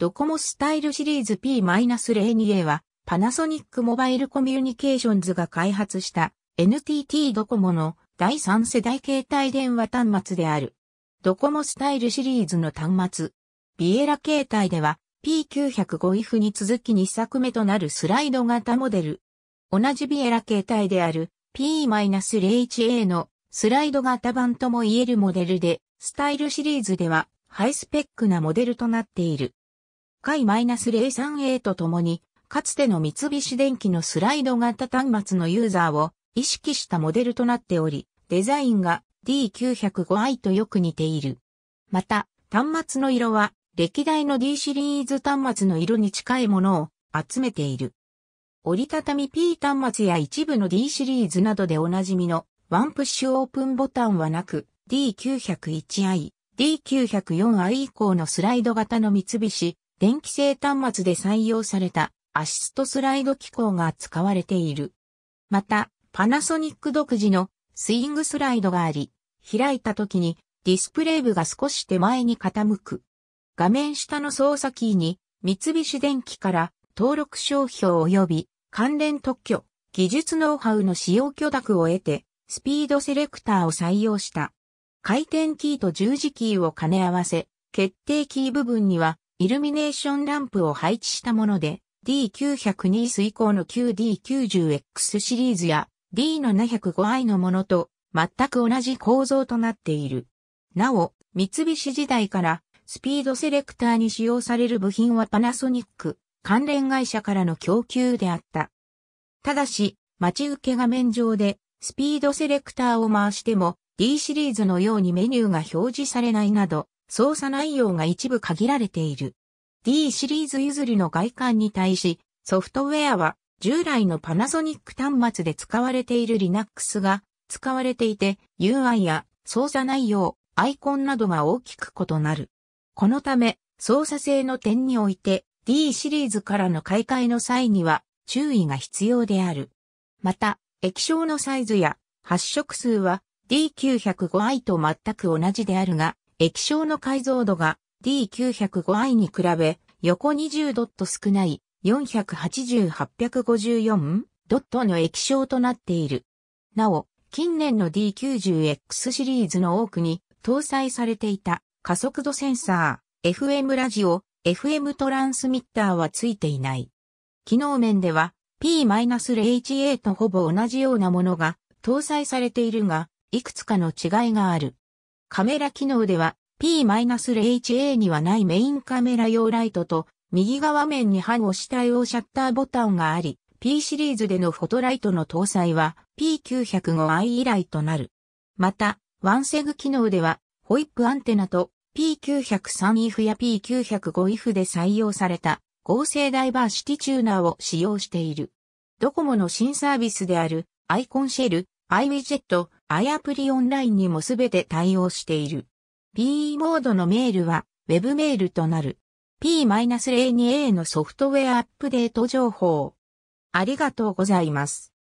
ドコモスタイルシリーズ P-02A は、パナソニックモバイルコミュニケーションズが開発した NTT ドコモの第3世代携帯電話端末である。ドコモスタイルシリーズの端末。ビエラ携帯では P905F に続き2作目となるスライド型モデル。同じビエラ携帯である P-01A のスライド型版とも言えるモデルで、スタイルシリーズではハイスペックなモデルとなっている。回0 3 a とともに、かつての三菱電機のスライド型端末のユーザーを意識したモデルとなっており、デザインが D905i とよく似ている。また、端末の色は歴代の D シリーズ端末の色に近いものを集めている。折りたたみ P 端末や一部の D シリーズなどでおなじみのワンプッシュオープンボタンはなく D901i、D904i 以降のスライド型の三菱電気性端末で採用されたアシストスライド機構が使われている。また、パナソニック独自のスイングスライドがあり、開いた時にディスプレイ部が少し手前に傾く。画面下の操作キーに三菱電機から登録商標及び関連特許、技術ノウハウの使用許諾を得て、スピードセレクターを採用した。回転キーと十字キーを兼ね合わせ、決定キー部分にはイルミネーションランプを配置したもので、D902 ス以降の QD90X シリーズや D705i のものと全く同じ構造となっている。なお、三菱時代からスピードセレクターに使用される部品はパナソニック関連会社からの供給であった。ただし、待ち受け画面上でスピードセレクターを回しても D シリーズのようにメニューが表示されないなど操作内容が一部限られている。D シリーズ譲りの外観に対し、ソフトウェアは従来のパナソニック端末で使われている Linux が使われていて UI や操作内容、アイコンなどが大きく異なる。このため操作性の点において D シリーズからの買い替えの際には注意が必要である。また、液晶のサイズや発色数は D905i と全く同じであるが、液晶の解像度が D905i に比べ横20ドット少ない480-854ドットの液晶となっている。なお、近年の D90X シリーズの多くに搭載されていた加速度センサー、FM ラジオ、FM トランスミッターはついていない。機能面では P-0HA とほぼ同じようなものが搭載されているが、いくつかの違いがある。カメラ機能では P-0HA にはないメインカメラ用ライトと右側面に半押し対応シャッターボタンがあり P シリーズでのフォトライトの搭載は P905i 以来となる。また、ワンセグ機能ではホイップアンテナと P903IF や P905IF で採用された合成ダイバーシティチューナーを使用している。ドコモの新サービスであるアイコンシェル iWidget、i アプリオンラインにもすべて対応している。PE モードのメールは Web メールとなる。P-02A のソフトウェアアップデート情報。ありがとうございます。